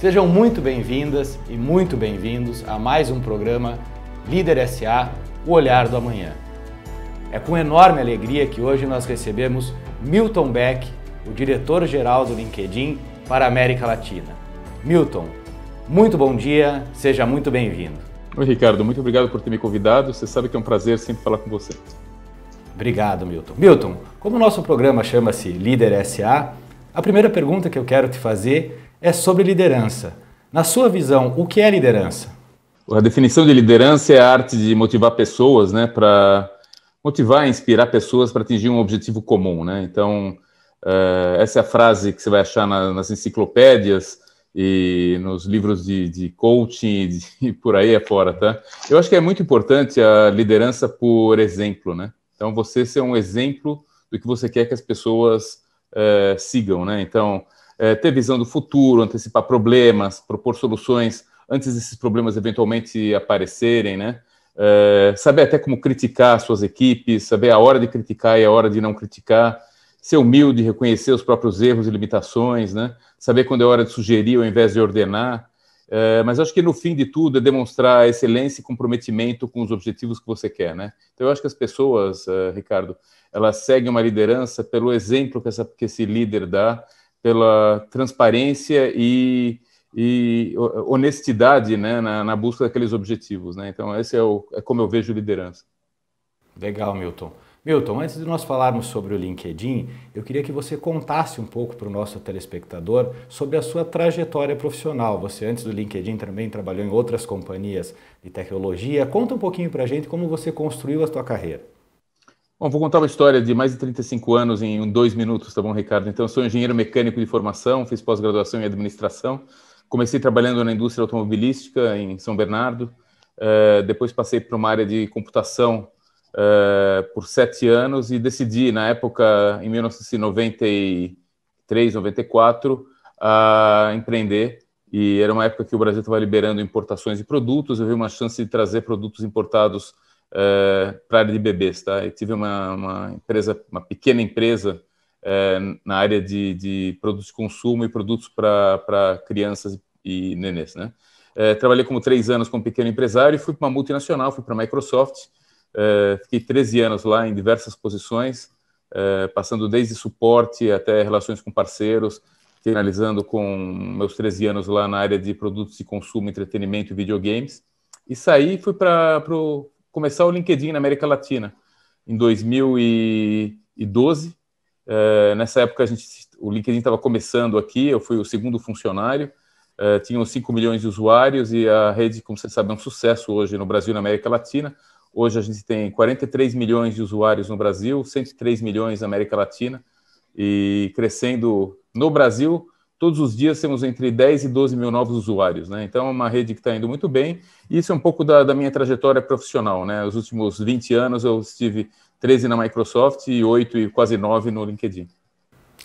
Sejam muito bem-vindas e muito bem-vindos a mais um programa Líder SA O Olhar do Amanhã. É com enorme alegria que hoje nós recebemos Milton Beck, o diretor-geral do LinkedIn para a América Latina. Milton, muito bom dia, seja muito bem-vindo. Oi, Ricardo, muito obrigado por ter me convidado. Você sabe que é um prazer sempre falar com você. Obrigado, Milton. Milton, como o nosso programa chama-se Líder SA, a primeira pergunta que eu quero te fazer é sobre liderança. Na sua visão, o que é liderança? A definição de liderança é a arte de motivar pessoas, né, para motivar e inspirar pessoas para atingir um objetivo comum, né? Então, uh, essa é a frase que você vai achar na, nas enciclopédias e nos livros de, de coaching de, e por aí afora, tá? Eu acho que é muito importante a liderança por exemplo, né? Então, você ser um exemplo do que você quer que as pessoas uh, sigam, né? Então, é, ter visão do futuro, antecipar problemas, propor soluções antes desses problemas eventualmente aparecerem, né? É, saber até como criticar suas equipes, saber a hora de criticar e a hora de não criticar, ser humilde, reconhecer os próprios erros e limitações, né? Saber quando é hora de sugerir ao invés de ordenar. É, mas acho que no fim de tudo é demonstrar excelência e comprometimento com os objetivos que você quer, né? Então eu acho que as pessoas, é, Ricardo, elas seguem uma liderança pelo exemplo que, essa, que esse líder dá pela transparência e, e honestidade né, na, na, busca daqueles objetivos. Né? Então, esse é, o, é como eu vejo liderança. Legal, Milton. Milton, antes de nós falarmos sobre o LinkedIn, eu queria que você contasse um pouco para o nosso telespectador sobre a sua trajetória profissional. Você, antes do LinkedIn, também trabalhou em outras companhias de tecnologia. Conta um pouquinho para a gente como você construiu a sua carreira. Bom, vou contar uma história de mais de 35 anos em dois minutos, tá bom, Ricardo? Então, eu sou engenheiro mecânico de formação, fiz pós-graduação em administração, comecei trabalhando na indústria automobilística em São Bernardo, uh, depois passei para uma área de computação uh, por sete anos e decidi, na época, em 1993, 94, a uh, empreender. E era uma época que o Brasil estava liberando importações de produtos, eu vi uma chance de trazer produtos importados eh, para a área de bebês, tá? Eu tive uma, uma empresa, uma pequena empresa eh, na área de, de, produtos de consumo e produtos para crianças e nenês, né? Eh, trabalhei como três anos como pequeno empresário e fui para uma multinacional, fui para a Microsoft, fiquei 13 anos lá em diversas posições, passando desde suporte até relações com parceiros, finalizando com meus 13 anos lá na área de produtos de consumo, entretenimento e videogames. E saí, fui para o começar o LinkedIn na América Latina em 2012. É, eh, nessa época, a gente, o LinkedIn estava começando aqui, eu fui o segundo funcionário. É, tinham 5 milhões de usuários e a rede, como você sabe, é um sucesso hoje no Brasil e na América Latina. Hoje a gente tem 43 milhões de usuários no Brasil, 103 milhões na América Latina e crescendo no Brasil todos os dias temos entre 10 e 12 mil novos usuários. Né? Então, é uma rede que está indo muito bem. isso é um pouco da, da, minha trajetória profissional. Né? Os últimos 20 anos eu estive 13 na Microsoft e 8 e quase 9 no LinkedIn.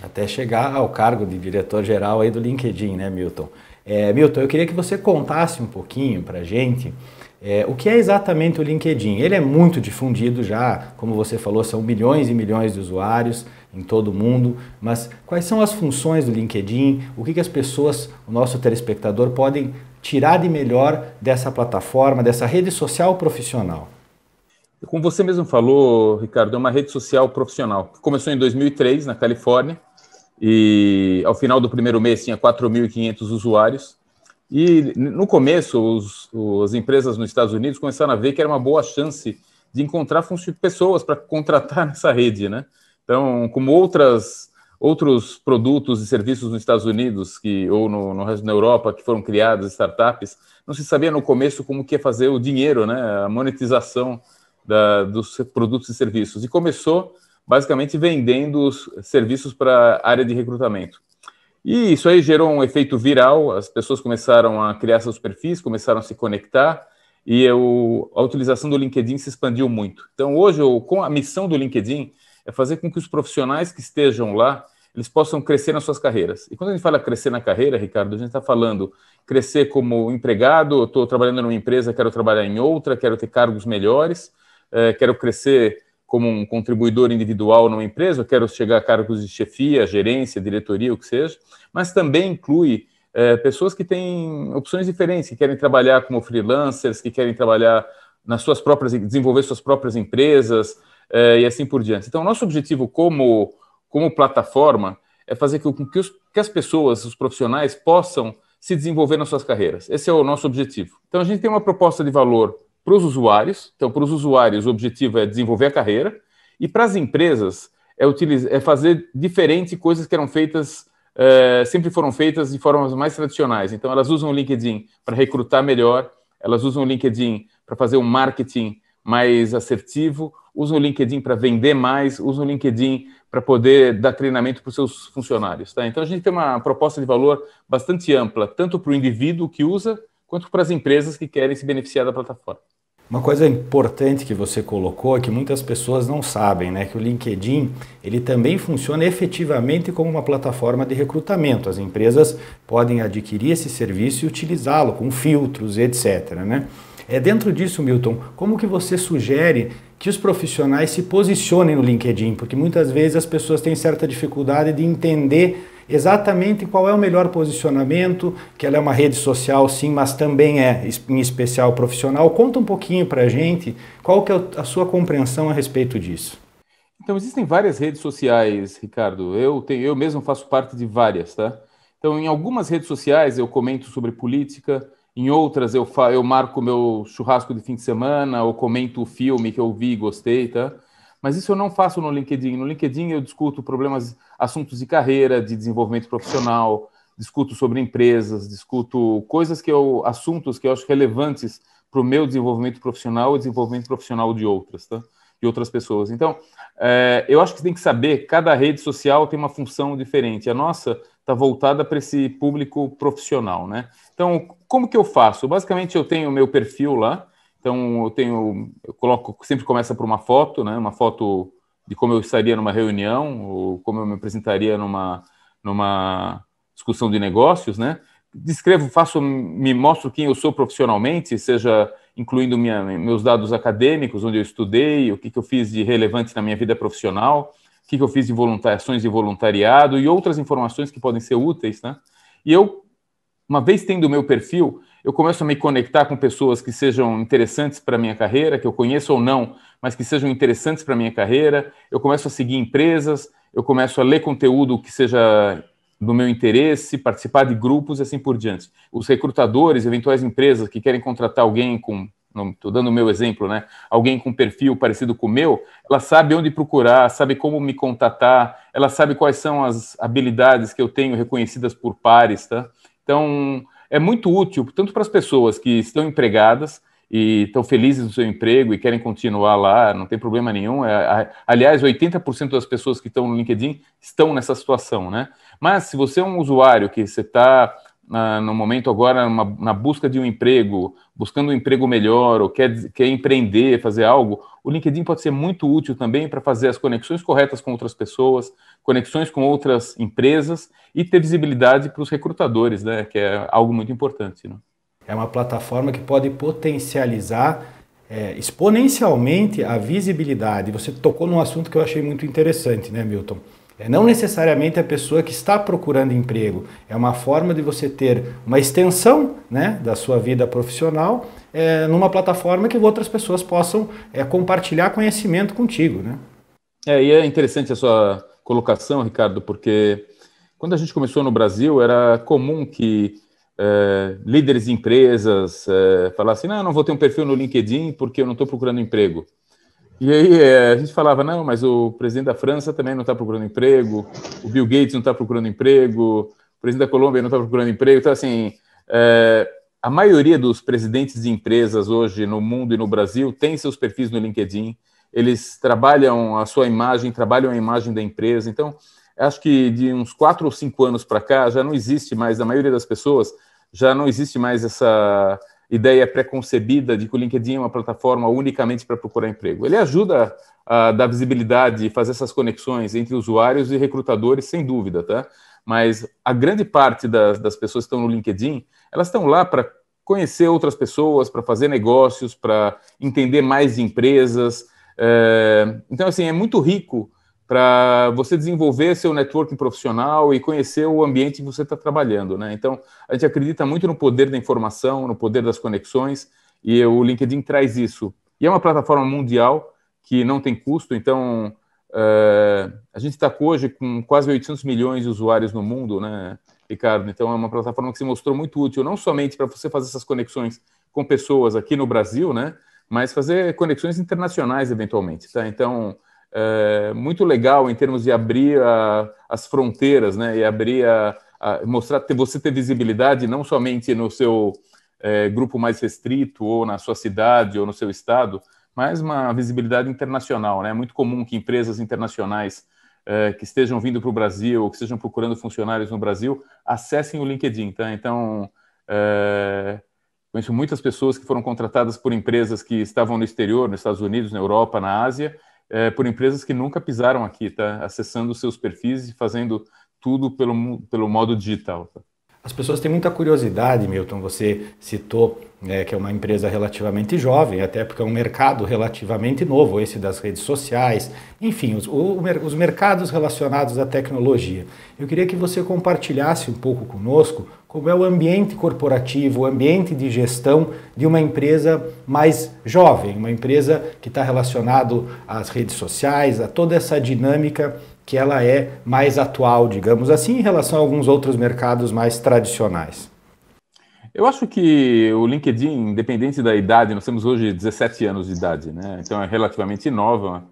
Até chegar ao cargo de diretor-geral aí do LinkedIn, né, Milton? É, Milton, eu queria que você contasse um pouquinho para a gente é, o que é exatamente o LinkedIn. Ele é muito difundido já, como você falou, são milhões e milhões de usuários em todo o mundo, mas quais são as funções do LinkedIn? O que, que as pessoas, o nosso telespectador, podem tirar de melhor dessa plataforma, dessa rede social profissional? Como você mesmo falou, Ricardo, é uma rede social profissional. Começou em 2003, na Califórnia, e ao final do primeiro mês tinha 4.500 usuários. E no começo, os, as empresas nos Estados Unidos começaram a ver que era uma boa chance de encontrar pessoas para contratar nessa rede, né? Então, como outras outros produtos e serviços nos Estados Unidos que ou no, no resto da Europa que foram criados startups, não se sabia no começo como que ia fazer o dinheiro, né, a monetização da, dos produtos e serviços. E começou basicamente vendendo os serviços para a área de recrutamento. E isso aí gerou um efeito viral, as pessoas começaram a criar seus perfis, começaram a se conectar e eu, a utilização do LinkedIn se expandiu muito. Então, hoje, eu, com a missão do LinkedIn, é fazer com que os profissionais que estejam lá eles possam crescer nas suas carreiras. E quando a gente fala crescer na carreira, Ricardo, a gente está falando crescer como empregado, estou trabalhando numa empresa, quero trabalhar em outra, quero ter cargos melhores, é, quero crescer como um contribuidor individual numa empresa, quero chegar a cargos de chefia, gerência, diretoria, o que seja, mas também inclui é, pessoas que têm opções diferentes, que querem trabalhar como freelancers, que querem trabalhar nas suas próprias, desenvolver suas próprias empresas, é, e assim por diante. Então, nosso objetivo como, como plataforma é fazer com que, os, que as pessoas, os profissionais, possam se desenvolver nas suas carreiras. Esse é o nosso objetivo. Então, a gente tem uma proposta de valor para os usuários. Então, para os usuários, o objetivo é desenvolver a carreira. E para as empresas, é, utilizar, é fazer diferente coisas que eram feitas, é, sempre foram feitas de formas mais tradicionais. Então, elas usam o LinkedIn para recrutar melhor, elas usam o LinkedIn para fazer um marketing mais assertivo, usam o LinkedIn para vender mais, usam o LinkedIn para poder dar treinamento para os seus funcionários. Tá? Então a gente tem uma proposta de valor bastante ampla, tanto para o indivíduo que usa, quanto para as empresas que querem se beneficiar da plataforma. Uma coisa importante que você colocou, é que muitas pessoas não sabem, né, que o LinkedIn, ele também funciona efetivamente como uma plataforma de recrutamento. As empresas podem adquirir esse serviço e utilizá-lo com filtros, etc, né? É dentro disso, Milton, como que você sugere que os profissionais se posicionem no LinkedIn? Porque muitas vezes as pessoas têm certa dificuldade de entender exatamente qual é o melhor posicionamento, que ela é uma rede social sim, mas também é em especial profissional. Conta um pouquinho para a gente qual que é a sua compreensão a respeito disso. Então, existem várias redes sociais, Ricardo. Eu, tenho, eu mesmo faço parte de várias, tá? Então, em algumas redes sociais eu comento sobre política, em outras, eu, fa eu marco meu churrasco de fim de semana ou comento o filme que eu vi e gostei, tá? Mas isso eu não faço no LinkedIn. No LinkedIn eu discuto problemas, assuntos de carreira, de desenvolvimento profissional, discuto sobre empresas, discuto coisas que eu, assuntos que eu acho relevantes para o meu desenvolvimento profissional e desenvolvimento profissional de outras, tá? outras pessoas. Então, é, eu acho que você tem que saber, cada rede social tem uma função diferente. A nossa está voltada para esse público profissional, né? Então, como que eu faço? Basicamente, eu tenho o meu perfil lá. Então, eu tenho, eu coloco, sempre começa por uma foto, né? Uma foto de como eu estaria numa reunião ou como eu me apresentaria numa numa discussão de negócios, né? Descrevo, faço, me mostro quem eu sou profissionalmente, seja incluindo minha, meus dados acadêmicos, onde eu estudei, o que, que eu fiz de relevante na minha vida profissional, o que, que eu fiz de ações de voluntariado e outras informações que podem ser úteis, né? E eu, uma vez tendo o meu perfil, eu começo a me conectar com pessoas que sejam interessantes para a minha carreira, que eu conheço ou não, mas que sejam interessantes para a minha carreira, eu começo a seguir empresas, eu começo a ler conteúdo que seja do meu interesse, participar de grupos e assim por diante. Os recrutadores, eventuais empresas que querem contratar alguém com, estou dando o meu exemplo, né? Alguém com perfil parecido com o meu, ela sabe onde procurar, sabe como me contatar, ela sabe quais são as habilidades que eu tenho reconhecidas por pares, tá? Então, é muito útil, tanto para as pessoas que estão empregadas, e estão felizes no seu emprego e querem continuar lá, não tem problema nenhum. É, aliás, 80% das pessoas que estão no LinkedIn estão nessa situação, né? Mas se você é um usuário que você está ah, no momento agora uma, na busca de um emprego, buscando um emprego melhor, ou quer, quer empreender, fazer algo, o LinkedIn pode ser muito útil também para fazer as conexões corretas com outras pessoas, conexões com outras empresas e ter visibilidade para os recrutadores, né? Que é algo muito importante. Né? É uma plataforma que pode potencializar é, exponencialmente a visibilidade. Você tocou num assunto que eu achei muito interessante, né, Milton? É não necessariamente a pessoa que está procurando emprego. É uma forma de você ter uma extensão né, da sua vida profissional é, numa plataforma que outras pessoas possam é, compartilhar conhecimento contigo. Né? É, e é interessante a sua colocação, Ricardo, porque quando a gente começou no Brasil, era comum que é, líderes de empresas é, falar assim, não, eu não vou ter um perfil no LinkedIn porque eu não estou procurando emprego. E aí é, a gente falava, não, mas o presidente da França também não está procurando emprego, o Bill Gates não está procurando emprego, o presidente da Colômbia não está procurando emprego. Então, assim, é, a maioria dos presidentes de empresas hoje no mundo e no Brasil tem seus perfis no LinkedIn, eles trabalham a sua imagem, trabalham a imagem da empresa. Então, acho que de uns quatro ou cinco anos para cá já não existe mais, na maioria das pessoas, já não existe mais essa ideia preconcebida de que o LinkedIn é uma plataforma unicamente para procurar emprego. Ele ajuda a dar visibilidade e fazer essas conexões entre usuários e recrutadores, sem dúvida, tá? Mas a grande parte das, das pessoas que estão no LinkedIn, elas estão lá para conhecer outras pessoas, para fazer negócios, para entender mais de empresas. É... Então, assim, é muito rico para você desenvolver seu networking profissional e conhecer o ambiente que você está trabalhando, né? Então, a gente acredita muito no poder da informação, no poder das conexões, e o LinkedIn traz isso. E é uma plataforma mundial que não tem custo, então uh, a gente está hoje com quase 800 milhões de usuários no mundo, né, Ricardo? Então, é uma plataforma que se mostrou muito útil, não somente para você fazer essas conexões com pessoas aqui no Brasil, né? Mas fazer conexões internacionais eventualmente, tá? Então, é, muito legal em termos de abrir a, as fronteiras, né? E abrir a, a mostrar ter, você ter visibilidade não somente no seu é, grupo mais restrito ou na sua cidade ou no seu estado, mas uma visibilidade internacional, né? É muito comum que empresas internacionais é, que estejam vindo para o Brasil ou que estejam procurando funcionários no Brasil acessem o LinkedIn, tá? Então é, Conheço muitas pessoas que foram contratadas por empresas que estavam no exterior, nos Estados Unidos, na Europa, na Ásia, é, por empresas que nunca pisaram aqui, tá? Acessando seus perfis e fazendo tudo pelo, pelo modo digital. Tá? As pessoas têm muita curiosidade, Milton, você citou né, que é uma empresa relativamente jovem, até porque é um mercado relativamente novo, esse das redes sociais, enfim, os, o, os mercados relacionados à tecnologia. Eu queria que você compartilhasse um pouco conosco como é o ambiente corporativo, o ambiente de gestão de uma empresa mais jovem, uma empresa que está relacionado às redes sociais, a toda essa dinâmica que ela é mais atual, digamos assim, em relação a alguns outros mercados mais tradicionais? Eu acho que o LinkedIn, independente da idade, nós temos hoje 17 anos de idade, né? Então é relativamente nova.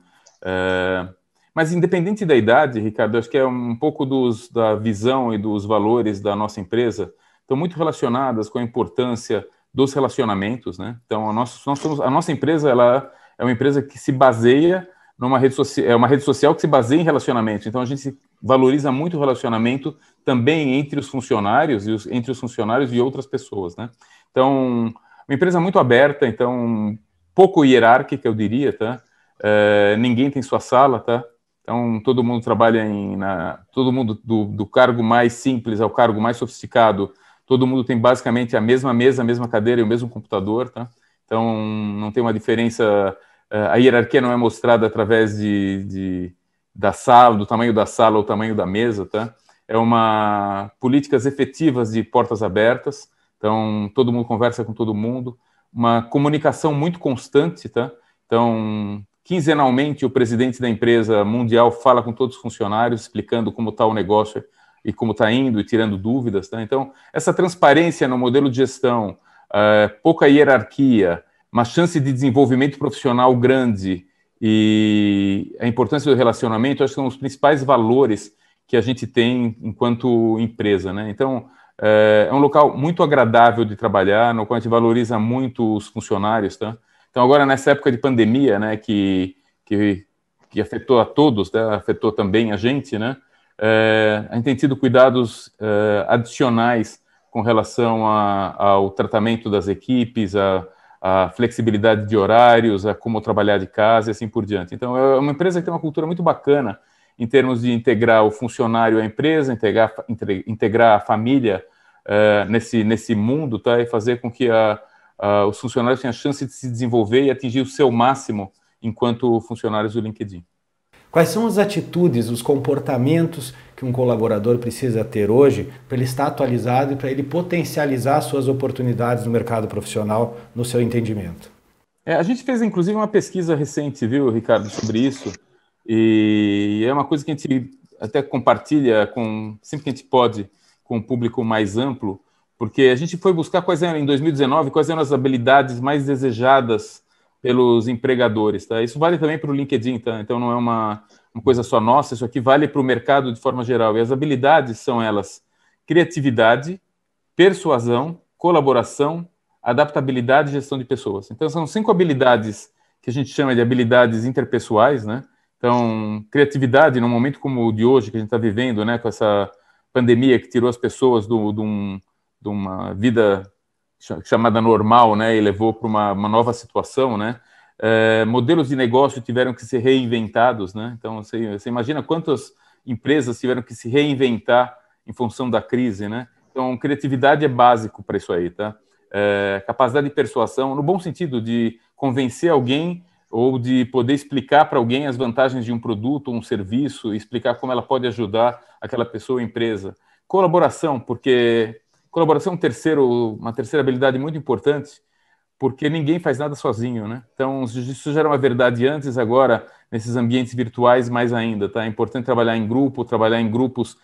É... Mas independente da idade, Ricardo, acho que é um pouco dos, da visão e dos valores da nossa empresa estão muito relacionadas com a importância dos relacionamentos, né? Então a nossa, nós somos, a nossa empresa ela é uma empresa que se baseia numa rede social, é uma rede social que se baseia em relacionamento. Então a gente valoriza muito o relacionamento também entre os funcionários e os, entre os funcionários e outras pessoas, né? Então, uma empresa muito aberta, então pouco hierárquica, eu diria, tá? É, ninguém tem sua sala, tá? Então todo mundo trabalha em, na, todo mundo do, do cargo mais simples ao cargo mais sofisticado, todo mundo tem basicamente a mesma mesa, a mesma cadeira e o mesmo computador, tá? Então não tem uma diferença eh, a hierarquia não é mostrada através de, de, da sala, do tamanho da sala ou tamanho da mesa, tá? É uma políticas efetivas de portas abertas, então todo mundo conversa com todo mundo, uma comunicação muito constante, tá? Então quinzenalmente o presidente da empresa mundial fala com todos os funcionários, explicando como está o negócio e como está indo e tirando dúvidas, tá? Então essa transparência no modelo de gestão, uh, pouca hierarquia uma chance de desenvolvimento profissional grande e a importância do relacionamento, acho que são os principais valores que a gente tem enquanto empresa. Né? Então, eh, é, um local muito agradável de trabalhar, no qual a gente valoriza muito os funcionários. Tá? Então, agora, nessa época de pandemia, né, que, que, que afetou a todos, né? afetou também a gente, né? É, a gente tem tido cuidados é, adicionais com relação a, ao tratamento das equipes, a, a flexibilidade de horários, a como trabalhar de casa e assim por diante. Então, é uma empresa que tem uma cultura muito bacana em termos de integrar o funcionário à empresa, integrar, integrar a família uh, nesse, nesse mundo, tá? E fazer com que a, a, os funcionários tenham a chance de se desenvolver e atingir o seu máximo enquanto funcionários do LinkedIn. Quais são as atitudes, os comportamentos que um colaborador precisa ter hoje para ele estar atualizado e para ele potencializar suas oportunidades no mercado profissional, no seu entendimento? É, a gente fez inclusive uma pesquisa recente, viu, Ricardo, sobre isso. E é uma coisa que a gente até compartilha com sempre que a gente pode com um público mais amplo, porque a gente foi buscar quais eram em 2019 quais eram as habilidades mais desejadas pelos empregadores, tá? Isso vale também para o LinkedIn, tá? Então não é uma uma coisa só nossa, isso aqui vale para o mercado de forma geral. E as habilidades são elas: criatividade, persuasão, colaboração, adaptabilidade e gestão de pessoas. Então, são cinco habilidades que a gente chama de habilidades interpessoais, né? Então, criatividade, num momento como o de hoje que a gente está vivendo, né, com essa pandemia que tirou as pessoas do, do um, de uma vida chamada normal, né, e levou para uma, uma nova situação, né? é, modelos de negócio tiveram que ser reinventados, né? Então, você, você, imagina quantas empresas tiveram que se reinventar em função da crise, né? Então, criatividade é básico para isso aí, tá? É, capacidade de persuasão, no bom sentido de convencer alguém ou de poder explicar para alguém as vantagens de um produto ou um serviço, explicar como ela pode ajudar aquela pessoa ou empresa. Colaboração, porque colaboração é um terceiro, uma terceira habilidade muito importante, porque ninguém faz nada sozinho, né? Então, isso já era uma verdade antes, agora, nesses ambientes virtuais, mais ainda, tá? É importante trabalhar em grupo, trabalhar em grupos,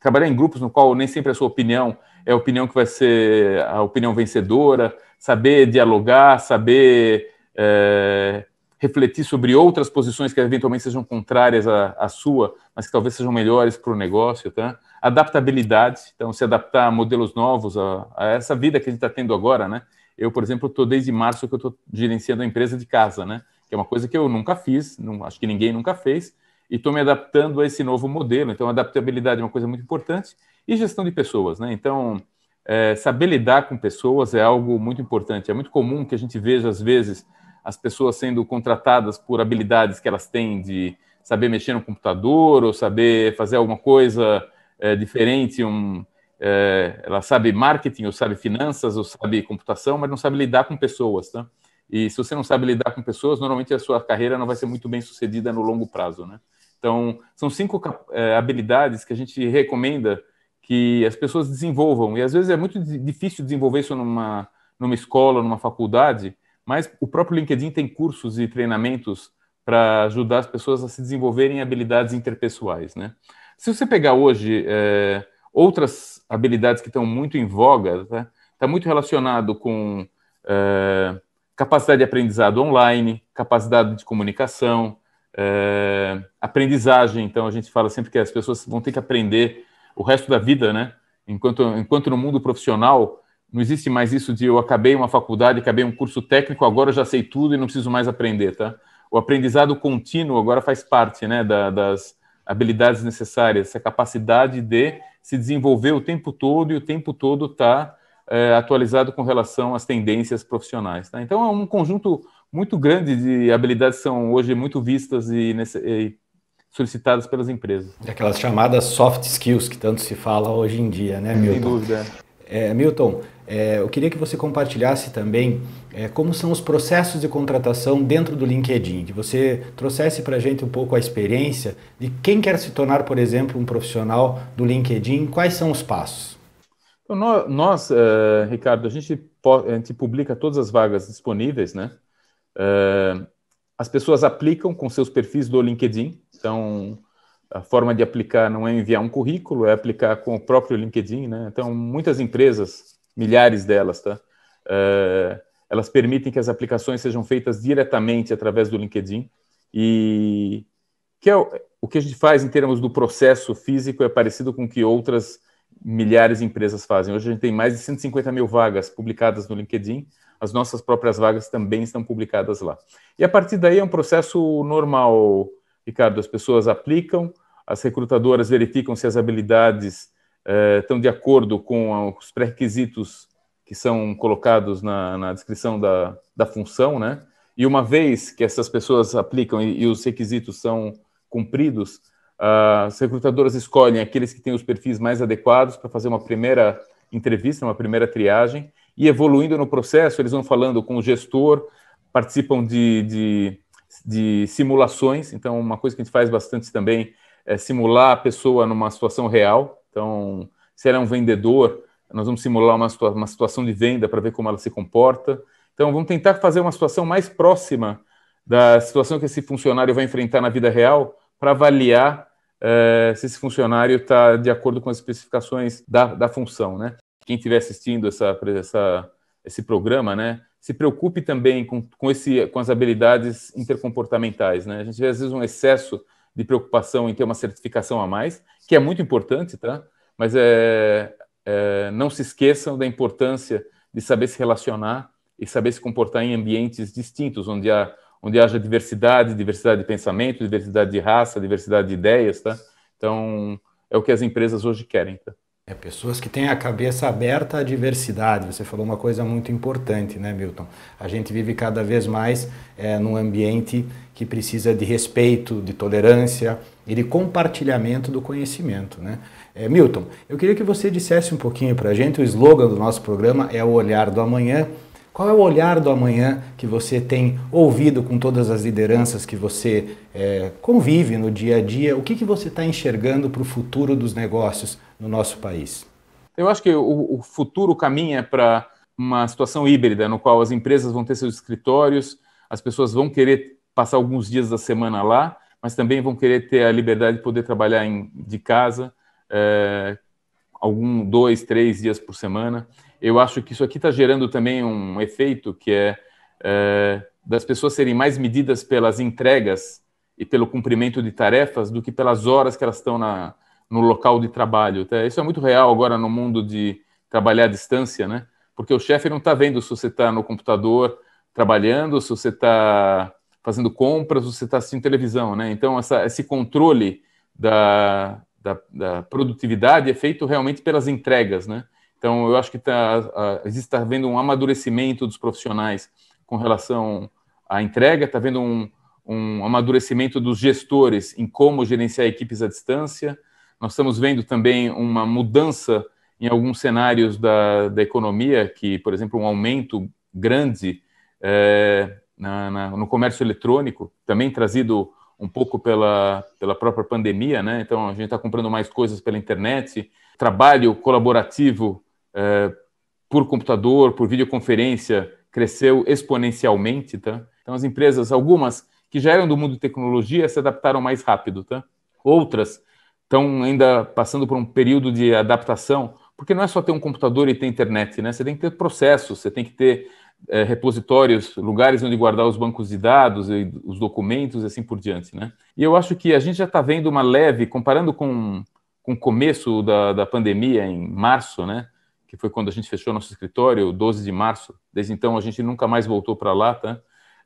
trabalhar em grupos no qual nem sempre é a sua opinião é a opinião que vai ser a opinião vencedora, saber dialogar, saber é, refletir sobre outras posições que eventualmente sejam contrárias à, à sua, mas que talvez sejam melhores para o negócio, tá? Adaptabilidade, então se adaptar a modelos novos, a, a essa vida que a gente está tendo agora, né? Eu, por exemplo, estou desde março que eu estou gerenciando a empresa de casa, né? Que é uma coisa que eu nunca fiz, não, acho que ninguém nunca fez, e estou me adaptando a esse novo modelo. Então, adaptabilidade é uma coisa muito importante e gestão de pessoas, né? Então, é, saber lidar com pessoas é algo muito importante. É muito comum que a gente veja às vezes as pessoas sendo contratadas por habilidades que elas têm de saber mexer no computador ou saber fazer alguma coisa é, diferente, um é, ela sabe marketing, ou sabe finanças, ou sabe computação, mas não sabe lidar com pessoas, tá? E se você não sabe lidar com pessoas, normalmente a sua carreira não vai ser muito bem sucedida no longo prazo, né? Então, são cinco é, habilidades que a gente recomenda que as pessoas desenvolvam. E às vezes é muito difícil desenvolver isso numa, numa escola, numa faculdade, mas o próprio LinkedIn tem cursos e treinamentos para ajudar as pessoas a se desenvolverem habilidades interpessoais, né? Se você pegar hoje... É, outras habilidades que estão muito em voga, está né? tá muito relacionado com eh, capacidade de aprendizado online, capacidade de comunicação, eh, aprendizagem. Então, a gente fala sempre que as pessoas vão ter que aprender o resto da vida, né? Enquanto, enquanto no mundo profissional não existe mais isso de eu acabei uma faculdade, acabei um curso técnico, agora já sei tudo e não preciso mais aprender, tá? O aprendizado contínuo agora faz parte, né, da, das, habilidades necessárias, essa capacidade de se desenvolver o tempo todo e o tempo todo estar tá, é, atualizado com relação às tendências profissionais. Tá? Então, é um conjunto muito grande de habilidades que são hoje muito vistas e, e solicitadas pelas empresas. É aquelas chamadas soft skills que tanto se fala hoje em dia, né, Milton? Sem dúvida. É, Milton, é, eu queria que você compartilhasse também é, como são os processos de contratação dentro do LinkedIn, que você trouxesse para a gente um pouco a experiência de quem quer se tornar, por exemplo, um profissional do LinkedIn, quais são os passos? Então, nós, uh, Ricardo, a gente, a gente, publica todas as vagas disponíveis, né? Uh, as pessoas aplicam com seus perfis do LinkedIn, então a forma de aplicar não é enviar um currículo, é aplicar com o próprio LinkedIn, né? Então, muitas empresas milhares delas, tá? Eh, elas permitem que as aplicações sejam feitas diretamente através do LinkedIn e que é o, o que a gente faz em termos do processo físico é parecido com o que outras milhares de empresas fazem. Hoje a gente tem mais de 150 mil vagas publicadas no LinkedIn, as nossas próprias vagas também estão publicadas lá. E a partir daí é um processo normal, Ricardo. As pessoas aplicam, as recrutadoras verificam se as habilidades eh, estão de acordo com os pré-requisitos que são colocados na, na descrição da, da função, né? E uma vez que essas pessoas aplicam e, e os requisitos são cumpridos, as recrutadoras escolhem aqueles que têm os perfis mais adequados para fazer uma primeira entrevista, uma primeira triagem, e evoluindo no processo, eles vão falando com o gestor, participam de, de, de simulações, então uma coisa que a gente faz bastante também é simular a pessoa numa situação real, então, se ela é um vendedor, nós vamos simular uma, situa uma situação de venda para ver como ela se comporta. Então, vamos tentar fazer uma situação mais próxima da situação que esse funcionário vai enfrentar na vida real para avaliar eh, se esse funcionário está de acordo com as especificações da, da função. Né? Quem estiver assistindo essa, essa, esse programa, né, se preocupe também com, com, esse, com as habilidades intercomportamentais. Né? A gente vê, às vezes, um excesso de preocupação em ter uma certificação a mais, que é muito importante, tá? Mas é, é, não se esqueçam da importância de saber se relacionar e saber se comportar em ambientes distintos, onde, há, onde haja diversidade, diversidade de pensamento, diversidade de raça, diversidade de ideias, tá? Então, é o que as empresas hoje querem, tá? É, pessoas que têm a cabeça aberta à diversidade. Você falou uma coisa muito importante, né, Milton? A gente vive cada vez mais é, num ambiente que precisa de respeito, de tolerância e de compartilhamento do conhecimento, né? É, Milton, eu queria que você dissesse um pouquinho para a gente. O slogan do nosso programa é o olhar do amanhã. Qual é o olhar do amanhã que você tem ouvido com todas as lideranças que você é, convive no dia a dia? O que, que você está enxergando para o futuro dos negócios? no nosso país? Eu acho que o, o futuro caminha para uma situação híbrida, no qual as empresas vão ter seus escritórios, as pessoas vão querer passar alguns dias da semana lá, mas também vão querer ter a liberdade de poder trabalhar em, de casa, é, algum dois, três dias por semana. Eu acho que isso aqui está gerando também um efeito que é, é das pessoas serem mais medidas pelas entregas e pelo cumprimento de tarefas do que pelas horas que elas estão na, no local de trabalho. Isso é muito real agora no mundo de trabalhar à distância, né? Porque o chefe não está vendo se você está no computador trabalhando, se você está fazendo compras, se você está assistindo televisão, né? Então, essa, esse controle da, da, da, produtividade é feito realmente pelas entregas, né? Então, eu acho que tá, a, existe está havendo um amadurecimento dos profissionais com relação à entrega, está havendo um, um amadurecimento dos gestores em como gerenciar equipes à distância, nós estamos vendo também uma mudança em alguns cenários da, da economia, que, por exemplo, um aumento grande é, na, na, no comércio eletrônico, também trazido um pouco pela, pela própria pandemia, né? Então a gente está comprando mais coisas pela internet, trabalho colaborativo é, por computador, por videoconferência cresceu exponencialmente, tá? Então as empresas, algumas que já eram do mundo de tecnologia, se adaptaram mais rápido, tá? Outras estão ainda passando por um período de adaptação, porque não é só ter um computador e ter internet, né? Você tem que ter processos, você tem que ter é, repositórios, lugares onde guardar os bancos de dados, e os documentos e assim por diante, né? E eu acho que a gente já está vendo uma leve, comparando com, com o começo da, da pandemia, em março, né? Que foi quando a gente fechou nosso escritório, 12 de março. Desde então a gente nunca mais voltou para lá, tá?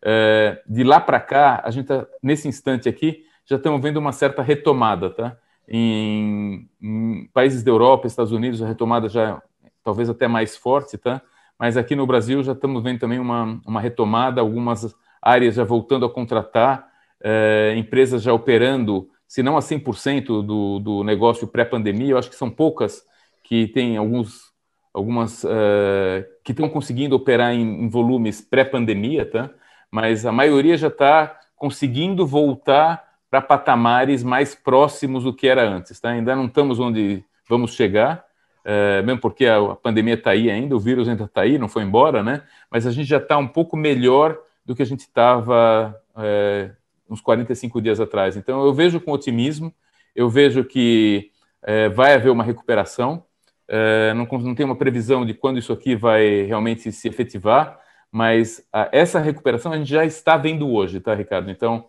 É, de lá para cá, a gente tá, nesse instante aqui, já estamos vendo uma certa retomada, tá? Em, em, países da Europa, Estados Unidos, a retomada já é talvez até mais forte, tá? Mas aqui no Brasil já estamos vendo também uma, uma retomada, algumas áreas já voltando a contratar, eh, empresas já operando, se não a 100% do, do negócio pré-pandemia, eu acho que são poucas que têm alguns, algumas eh, que estão conseguindo operar em, em volumes pré-pandemia, tá? Mas a maioria já está conseguindo voltar para patamares mais próximos do que era antes. Tá? Ainda não estamos onde vamos chegar, é, mesmo porque a, a pandemia está aí ainda, o vírus ainda está aí, não foi embora, né? mas a gente já está um pouco melhor do que a gente estava é, uns 45 dias atrás. Então, eu vejo com otimismo, eu vejo que é, vai haver uma recuperação, é, não, não tem uma previsão de quando isso aqui vai realmente se efetivar, mas a, essa recuperação a gente já está vendo hoje, tá, Ricardo? Então,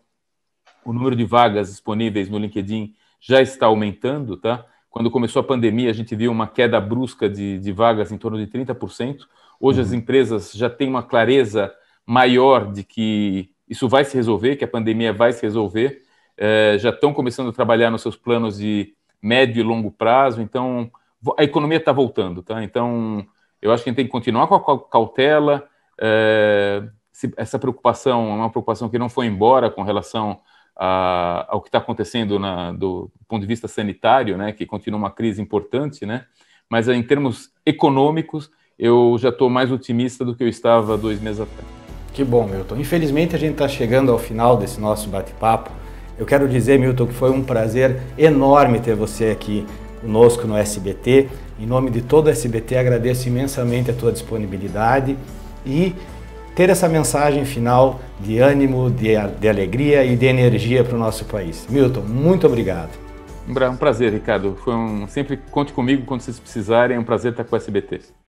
o número de vagas disponíveis no LinkedIn já está aumentando, tá? Quando começou a pandemia, a gente viu uma queda brusca de, de vagas em torno de 30%. Hoje uhum. as empresas já têm uma clareza maior de que isso vai se resolver, que a pandemia vai se resolver. É, já estão começando a trabalhar nos seus planos de médio e longo prazo. Então, a economia está voltando, tá? Então, eu acho que a gente tem que continuar com a cautela. É, essa preocupação é uma preocupação que não foi embora com relação a, ao que está acontecendo na, do ponto de vista sanitário, né, que continua uma crise importante, né, mas eh, em termos econômicos, eu já estou mais otimista do que eu estava dois meses atrás. Que bom, Milton. Infelizmente, a gente está chegando ao final desse nosso bate-papo. Eu quero dizer, Milton, que foi um prazer enorme ter você aqui conosco no SBT. Em nome de todo o SBT, agradeço imensamente a tua disponibilidade e ter essa mensagem final de ânimo, de, de alegria e de energia para o nosso país. Milton, muito obrigado. Um prazer, Ricardo. Foi um... Sempre conte comigo quando vocês precisarem. É um prazer estar com o SBT.